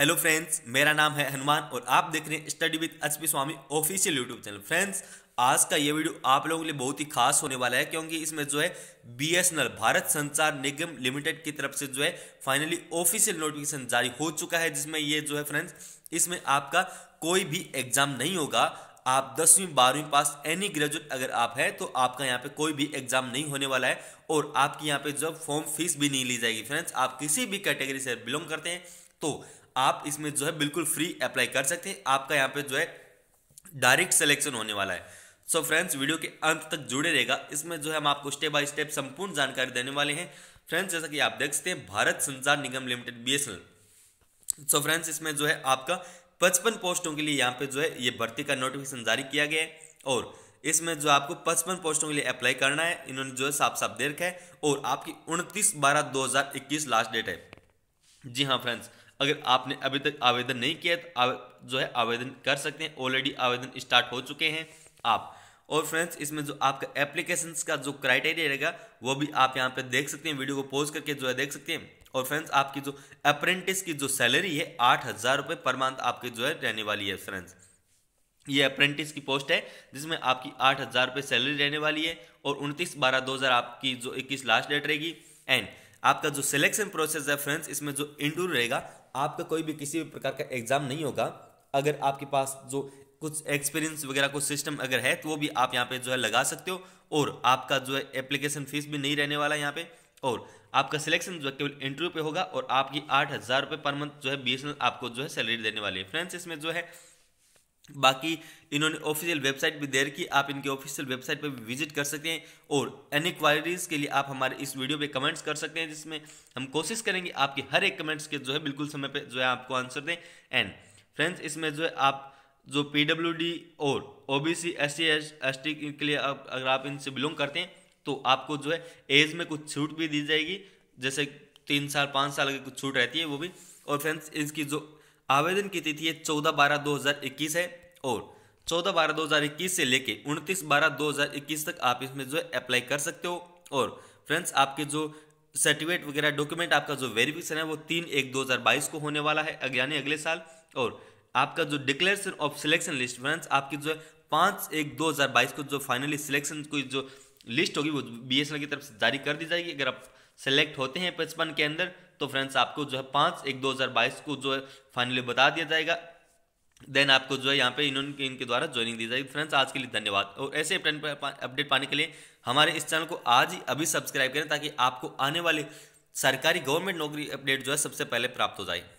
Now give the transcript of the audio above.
hello friends मेरा नाम है हनुमान और आप देख रहे हैं study with H Swami official YouTube channel friends आज का ये वीडियो आप लोगों के लिए बहुत ही खास होने वाला है क्योंकि इसमें जो है बीएसएनएल भारत संचार निगम लिमिटेड की तरफ से जो है फाइनली ऑफिशियल नोटिफिकेशन जारी हो चुका है जिसमें ये जो है फ्रेंड्स इसमें आपका कोई भी एग्जाम नहीं होगा आप दसवीं बारहवीं पास एनी ग्रेजुएट अगर आप हैं तो आपका यहाँ पे कोई भी एग्जाम नहीं होने वाला है और आपकी यहाँ पे जो फॉर्म फीस भी नहीं ली जाएगी फ्रेंड्स आप किसी भी कैटेगरी से बिलोंग करते हैं तो आप इसमें जो है बिल्कुल फ्री अप्लाई कर सकते हैं आपका यहाँ पे जो है डायरेक्ट सिलेक्शन होने वाला है सो so फ्रेंड्स वीडियो के अंत तक जुड़े रहेगा इसमें जो है हम आपको स्टेप बाय स्टेप संपूर्ण जानकारी देने वाले हैं फ्रेंड्स जैसा कि आप देख सकते हैं भारत संचार निगम लिमिटेड बी सो फ्रेंड्स इसमें जो है आपका पचपन पोस्टों के लिए यहाँ पे जो है ये भर्ती का नोटिफिकेशन जारी किया गया है और इसमें जो आपको पचपन पोस्टों के लिए अप्लाई करना है इन्होंने जो है साफ साफ दे रखा है और आपकी उनतीस बारह दो लास्ट डेट है जी हाँ फ्रेंड्स अगर आपने अभी तक आवेदन नहीं किया तो जो है आवेदन कर सकते हैं ऑलरेडी आवेदन स्टार्ट हो चुके हैं आप और फ्रेंड्स इसमें जो आपका एप्लीकेशन का जो क्राइटेरिया रहेगा वो भी आप यहाँ पे देख सकते हैं वीडियो को पोज करके जो है देख सकते हैं और फ्रेंड्स आपकी जो अप्रेंटिस की जो सैलरी है आठ हज़ार रुपये पर मंथ आपकी जो है रहने वाली है फ्रेंड्स ये अप्रेंटिस की पोस्ट है जिसमें आपकी आठ हज़ार रुपये सैलरी रहने वाली है और उनतीस बारह दो हज़ार आपकी जो इक्कीस लास्ट डेट रहेगी एंड आपका जो सिलेक्शन प्रोसेस है फ्रेंड्स इसमें जो इंटरव्यू रहेगा आपका कोई भी किसी भी प्रकार का एग्ज़ाम नहीं होगा अगर आपके पास जो कुछ एक्सपीरियंस वगैरह कुछ सिस्टम अगर है तो वो भी आप यहाँ पे जो है लगा सकते हो और आपका जो है एप्लीकेशन फीस भी नहीं रहने वाला यहाँ पे और आपका सिलेक्शन जो है केवल इंटरव्यू पे होगा और आपकी आठ हज़ार रुपये पर मंथ जो है बी आपको जो है सैलरी देने वाली है फ्रेंड्स इसमें जो है बाकी इन्होंने ऑफिशियल वेबसाइट भी दे रखी आप इनके ऑफिशियल वेबसाइट पर भी विजिट कर सकते हैं और एनी क्वारीज के लिए आप हमारे इस वीडियो पे कमेंट्स कर सकते हैं जिसमें हम कोशिश करेंगे आपके हर एक कमेंट्स के जो है बिल्कुल समय पे जो है आपको आंसर दें एंड फ्रेंड्स इसमें जो है आप जो पी और O B C S C के लिए आप, अगर आप इनसे बिलोंग करते हैं तो आपको जो है एज में कुछ छूट भी दी जाएगी जैसे तीन साल पाँच साल अगर कुछ छूट रहती है वो भी और फ्रेंड्स इसकी जो आवेदन की तिथि चौदह बारह दो हजार इक्कीस है और चौदह बारह दो हजार इक्कीस से लेके उनतीस बारह दो हजार इक्कीस तक आप इसमें जो है अप्लाई कर सकते हो और फ्रेंड्स आपके जो सर्टिफिकेट वगैरह डॉक्यूमेंट आपका जो वेरिफिकेशन है वो तीन एक दो हजार बाईस को होने वाला है यानी अगले साल और आपका जो declaration of selection list friends आपकी जो है पाँच एक दो हज़ार बाईस को जो फाइनली सिलेक्शन की जो लिस्ट होगी वो बी की तरफ से जारी कर दी जाएगी अगर आप सेलेक्ट होते हैं पचपन के अंदर तो फ्रेंड्स आपको जो है पाँच एक दो हज़ार बाईस को जो है फाइनली बता दिया जाएगा देन आपको जो है यहाँ पे इन्होंने इनके द्वारा ज्वाइनिंग दी जाएगी फ्रेंड्स आज के लिए धन्यवाद और ऐसे अपडेट पाने के लिए हमारे इस चैनल को आज ही अभी सब्सक्राइब करें ताकि आपको आने वाले सरकारी गवर्नमेंट नौकरी अपडेट जो है सबसे पहले प्राप्त हो जाए